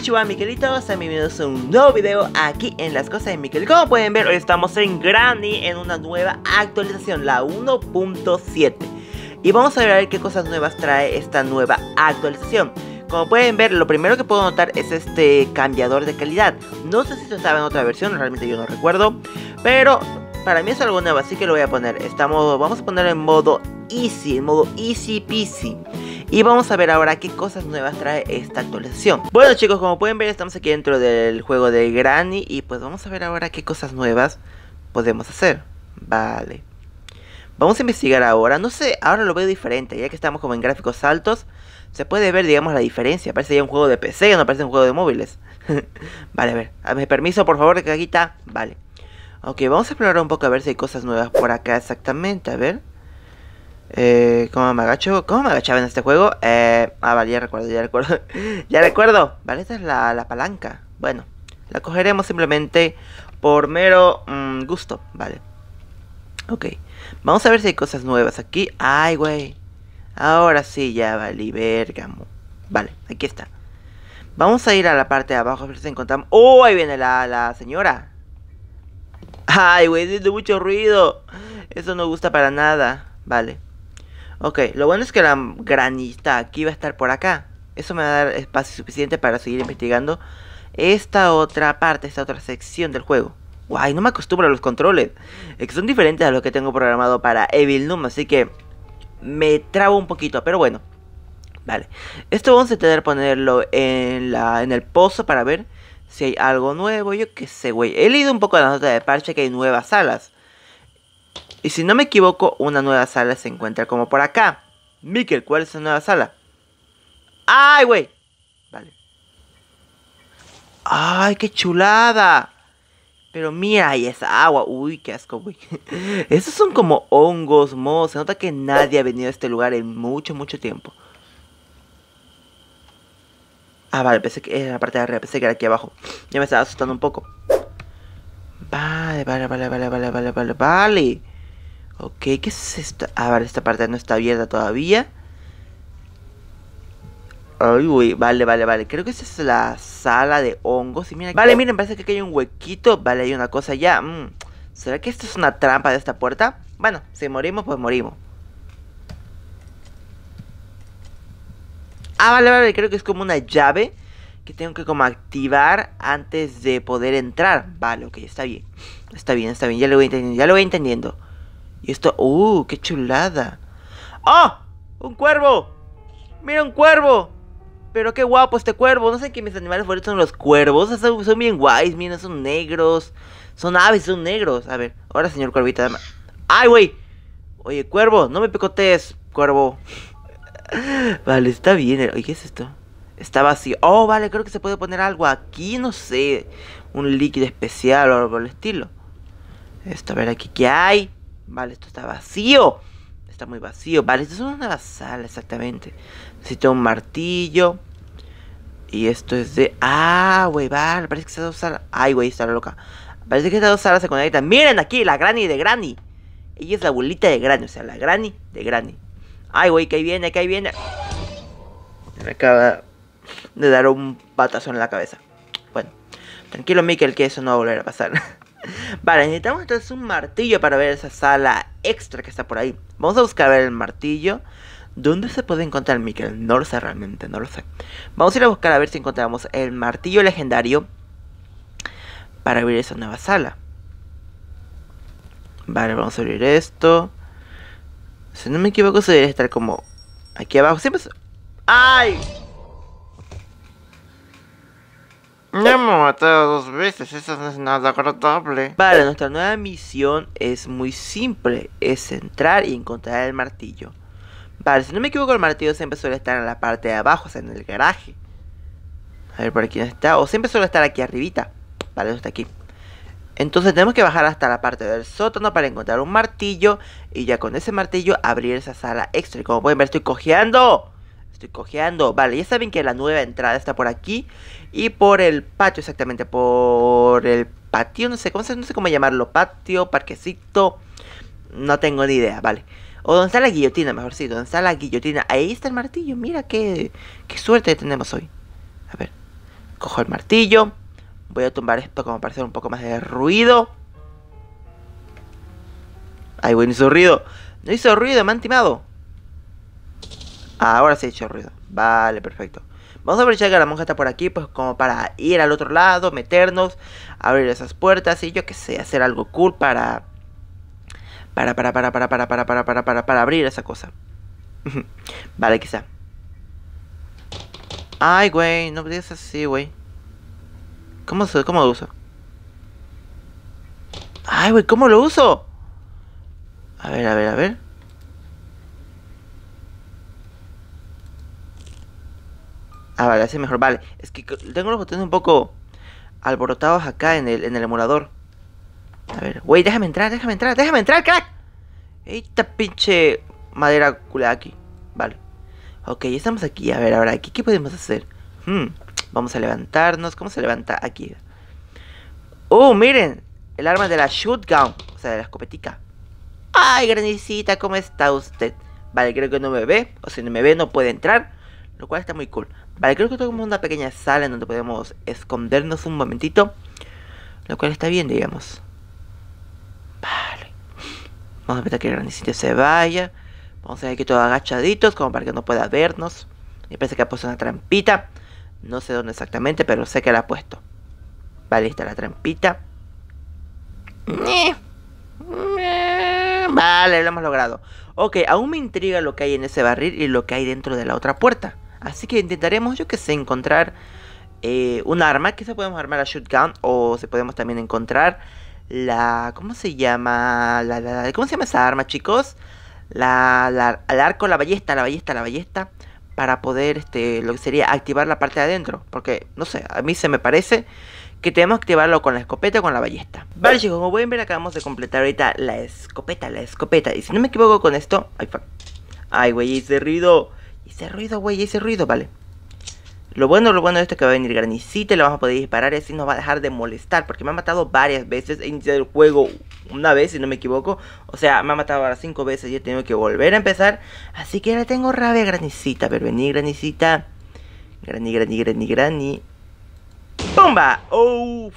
Konnichiwa Miquelitos, bienvenidos a un nuevo video aquí en Las Cosas de Miquel Como pueden ver, hoy estamos en Granny en una nueva actualización, la 1.7 Y vamos a ver qué cosas nuevas trae esta nueva actualización como pueden ver, lo primero que puedo notar es este cambiador de calidad. No sé si se estaba en otra versión, realmente yo no recuerdo. Pero para mí es algo nuevo, así que lo voy a poner. Estamos, vamos a poner en modo easy, en modo easy peasy. Y vamos a ver ahora qué cosas nuevas trae esta actualización. Bueno chicos, como pueden ver estamos aquí dentro del juego de Granny y pues vamos a ver ahora qué cosas nuevas podemos hacer. Vale. Vamos a investigar ahora. No sé, ahora lo veo diferente, ya que estamos como en gráficos altos. Se puede ver, digamos, la diferencia. Parece ya un juego de PC, no parece un juego de móviles. vale, a ver. A permiso, por favor, que aquí está Vale. Ok, vamos a explorar un poco a ver si hay cosas nuevas por acá exactamente. A ver. Eh, ¿Cómo me agacho? ¿Cómo me agachaba en este juego? Eh, ah, vale, ya recuerdo, ya recuerdo. ya recuerdo. Vale, esta es la, palanca. Bueno, la cogeremos simplemente por mero mm, gusto. Vale. Ok. Vamos a ver si hay cosas nuevas aquí. Ay, güey. Ahora sí, ya vale, vergamo. Vale, aquí está. Vamos a ir a la parte de abajo a ver si encontramos... ¡Oh, ahí viene la, señora! ¡Ay, güey, es mucho ruido! Eso no gusta para nada. Vale. Ok, lo bueno es que la granita aquí va a estar por acá. Eso me va a dar espacio suficiente para seguir investigando esta otra parte, esta otra sección del juego. Guay, no me acostumbro a los controles. Es que son diferentes a los que tengo programado para Evil Noom, así que me trabo un poquito, pero bueno. Vale, esto vamos a tener que ponerlo en, la, en el pozo para ver si hay algo nuevo. Yo qué sé, güey. He leído un poco la nota de parche que hay nuevas salas. Y si no me equivoco, una nueva sala se encuentra como por acá. Mikel, ¿cuál es esa nueva sala? ¡Ay, güey! Vale. ¡Ay, qué chulada! Pero mira, y esa agua. Uy, qué asco, güey. Esos son como hongos, moho. Se nota que nadie ha venido a este lugar en mucho, mucho tiempo. Ah, vale, pensé que era la parte de arriba, pensé que era aquí abajo. Ya me estaba asustando un poco. Vale, vale, vale, vale, vale, vale, vale, vale. Ok, ¿qué es esto? A ver, esta parte no está abierta todavía. Ay, uy, vale, vale, vale. Creo que esta es la sala de hongos. vale, miren, parece que aquí hay un huequito. Vale, hay una cosa ya. Mm. ¿Será que esto es una trampa de esta puerta? Bueno, si morimos, pues morimos. Ah, vale, vale, creo que es como una llave que tengo que como activar antes de poder entrar. Vale, ok, está bien. Está bien, está bien, ya lo voy entendiendo, ya lo voy entendiendo. Y esto, ¡uh! ¡Qué chulada! ¡Oh! ¡Un cuervo! ¡Mira un cuervo! Pero qué guapo este cuervo. No sé qué mis animales favoritos son los cuervos. Son, son bien guays, miren, son negros. Son aves, son negros. A ver, ahora señor cuervita. ¡Ay, güey! Oye, cuervo, no me picotees, cuervo. vale, está bien. Oye, ¿qué es esto? Está vacío. Oh, vale, creo que se puede poner algo aquí, no sé. Un líquido especial o algo por el estilo. Esto, a ver aquí, ¿qué hay? Vale, esto está vacío. Está muy vacío. Vale, esto es una sala, exactamente. Necesito un martillo. Y esto es de... Ah, güey, vale. Parece que está dos salas... Ay, güey, está loca. Parece que está dos salas secundarias. Miren aquí, la Granny de Granny. Ella es la abuelita de Granny, o sea, la Granny de Granny. Ay, güey, que ahí viene, que ahí viene. Me acaba de dar un patazón en la cabeza. Bueno, tranquilo, Mikel, que eso no va a volver a pasar. Vale, necesitamos entonces un martillo para ver esa sala extra que está por ahí. Vamos a buscar ver el martillo. ¿Dónde se puede encontrar el No lo sé realmente, no lo sé. Vamos a ir a buscar a ver si encontramos el martillo legendario para abrir esa nueva sala. Vale, vamos a abrir esto. Si no me equivoco, se debe estar como aquí abajo. Siempre... ¡Ay! Me hemos matado dos veces, eso no es nada agradable. Vale, nuestra nueva misión es muy simple, es entrar y encontrar el martillo. Vale, si no me equivoco el martillo siempre suele estar en la parte de abajo, o sea, en el garaje. A ver por aquí no está, o siempre suele estar aquí arribita. Vale, no está aquí. Entonces tenemos que bajar hasta la parte del sótano para encontrar un martillo y ya con ese martillo abrir esa sala extra. Y como pueden ver estoy cojeando. Estoy cojeando. Vale, ya saben que la nueva entrada está por aquí. Y por el patio, exactamente. Por el patio, no sé, cómo, no sé cómo llamarlo. Patio, parquecito. No tengo ni idea, vale. O donde está la guillotina, mejor sí. Donde está la guillotina. Ahí está el martillo. Mira qué, qué suerte tenemos hoy. A ver. Cojo el martillo. Voy a tumbar esto como para hacer un poco más de ruido. ay bueno, hizo ruido. No hizo ruido, me han timado. Ahora se ha hecho ruido. Vale, perfecto. Vamos a aprovechar que la monja está por aquí, pues como para ir al otro lado, meternos, abrir esas puertas y yo que sé, hacer algo cool para... Para, para, para, para, para, para, para, para, para, para abrir esa cosa. vale, quizá. Ay, güey, no digas así, güey. ¿Cómo, ¿Cómo lo uso? Ay, güey, ¿cómo lo uso? A ver, a ver, a ver. Ah, vale, así mejor. Vale, es que tengo los botones un poco alborotados acá en el, en el emulador. A ver, güey, déjame entrar, déjame entrar, déjame entrar, crack. Esta pinche madera culada aquí. Vale. Ok, estamos aquí. A ver, ahora aquí, ¿qué podemos hacer? Hmm, vamos a levantarnos. ¿Cómo se levanta? Aquí. Oh, miren. El arma de la shotgun. O sea, de la escopetica. Ay, granicita, ¿cómo está usted? Vale, creo que no me ve. O si no me ve, no puede entrar lo cual está muy cool. Vale, creo que tenemos una pequeña sala en donde podemos escondernos un momentito, lo cual está bien, digamos. Vale. Vamos a esperar que el granicito se vaya. Vamos a ver aquí todos agachaditos, como para que no pueda vernos. Me parece que ha puesto una trampita. No sé dónde exactamente, pero sé que la ha puesto. Vale, está la trampita. Vale, lo hemos logrado. Ok, aún me intriga lo que hay en ese barril y lo que hay dentro de la otra puerta. Así que intentaremos, yo que sé, encontrar eh, un arma. Quizá podemos armar a shotgun o si podemos también encontrar la... ¿Cómo se llama? La, ¿Cómo se llama esa arma, chicos? La, el arco, la ballesta, la ballesta, la ballesta. Para poder, este, lo que sería activar la parte de adentro. Porque, no sé, a mí se me parece que tenemos que activarlo con la escopeta o con la ballesta. Vale chicos, como pueden ver acabamos de completar ahorita la escopeta, la escopeta. Y si no me equivoco con esto... Ay, fuck. Ay, güey, hice ruido. Hice ruido, güey, hice ruido, vale. Lo bueno, lo bueno de esto es que va a venir granicita y la vamos a poder disparar y así nos va a dejar de molestar. Porque me ha matado varias veces. He iniciado el juego una vez, si no me equivoco. O sea, me ha matado ahora cinco veces y he tenido que volver a empezar. Así que ahora tengo rabia granicita. A ver, vení, granicita. Grani, grani, grani, grani. ¡Bomba! ¡Oh!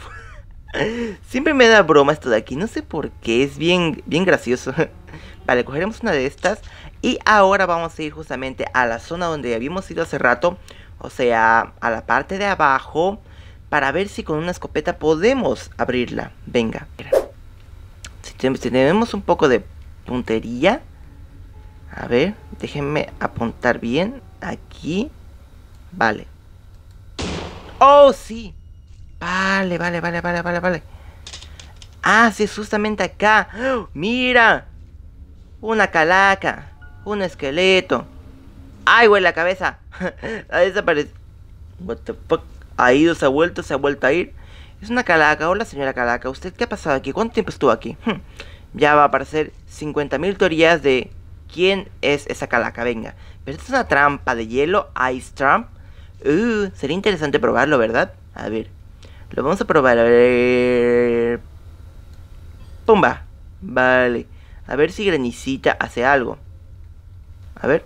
Siempre me da broma esto de aquí. No sé por qué. Es bien, bien gracioso. Vale, cogeremos una de estas. Y ahora vamos a ir justamente a la zona donde habíamos ido hace rato. O sea, a la parte de abajo. Para ver si con una escopeta podemos abrirla. Venga. Si tenemos un poco de puntería. A ver, déjenme apuntar bien. Aquí. Vale. ¡Oh, sí! Vale, vale, vale, vale, vale, vale. Ah, sí, justamente acá. ¡Mira! una calaca, un esqueleto. ¡Ay, güey, la cabeza! ha desaparecido. What the fuck? Ha ido, se ha vuelto, se ha vuelto a ir. Es una calaca. Hola, señora calaca. ¿Usted qué ha pasado aquí? ¿Cuánto tiempo estuvo aquí? Hmm. Ya va a aparecer 50.000 teorías de quién es esa calaca. Venga. ¿Pero esto es una trampa de hielo? ¿Ice Trump? Uh, sería interesante probarlo, ¿verdad? A ver. Lo vamos a probar. A ver. Pumba. Vale. A ver si Granicita hace algo. A ver.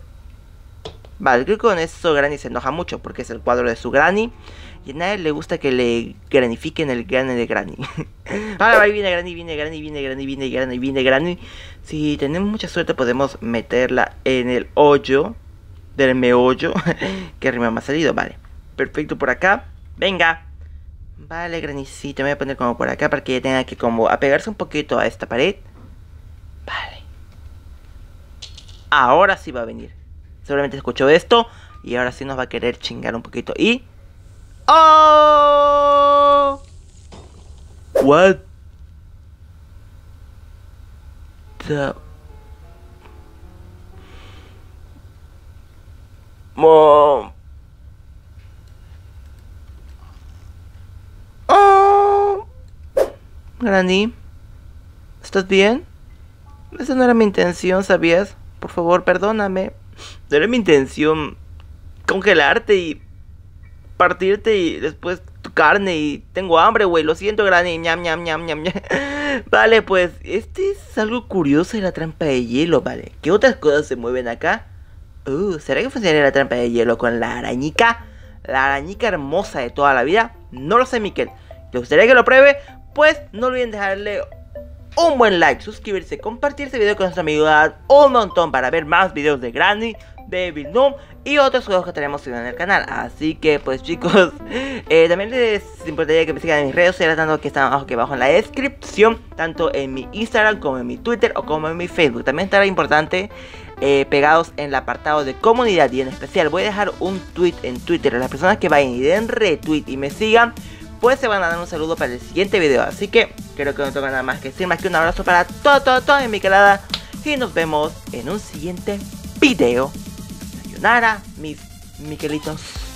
Vale, creo que con eso Granny se enoja mucho porque es el cuadro de su Granny. Y a nadie le gusta que le granifiquen el grano de Granny. Ahora ahí viene Granny, viene Granny, viene Granny, viene Granny, viene Granny. Si tenemos mucha suerte podemos meterla en el hoyo. Del meollo. que arriba me ha salido, vale. Perfecto por acá. Venga. Vale, Granicita, Me voy a poner como por acá para que ella tenga que como apegarse un poquito a esta pared. Vale. Ahora sí va a venir. Seguramente escuchó esto. Y ahora sí nos va a querer chingar un poquito. Y... ¡Oh! What? The... Mom. Oh. Granny, ¿estás bien? Esa no era mi intención, ¿sabías? Por favor, perdóname. No era mi intención congelarte y partirte y después tu carne y tengo hambre, güey. Lo siento, grande. ñam, ñam, ñam, ñam, Vale, pues este es algo curioso de la trampa de hielo, ¿vale? ¿Qué otras cosas se mueven acá? Uh, ¿Será que funcionaría la trampa de hielo con la arañica? La arañica hermosa de toda la vida. No lo sé, Miquel. ¿Te gustaría que lo pruebe? Pues no olviden dejarle un buen like, suscribirse, compartir este video con sus amigos, un montón para ver más videos de Granny, de Noob y otros juegos que tenemos en el canal. Así que pues chicos, eh, también les importaría que me sigan en mis redes sociales, tanto que están abajo, que abajo en la descripción, tanto en mi Instagram como en mi Twitter o como en mi Facebook. También estará importante eh, pegados en el apartado de comunidad y en especial voy a dejar un tweet en Twitter. a Las personas que vayan y den retweet y me sigan pues se van a dar un saludo para el siguiente video. Así que creo que no tengo nada más que decir más que un abrazo para todo, todo, todo en mi calada. Y nos vemos en un siguiente video. Sayonara, mis Miquelitos.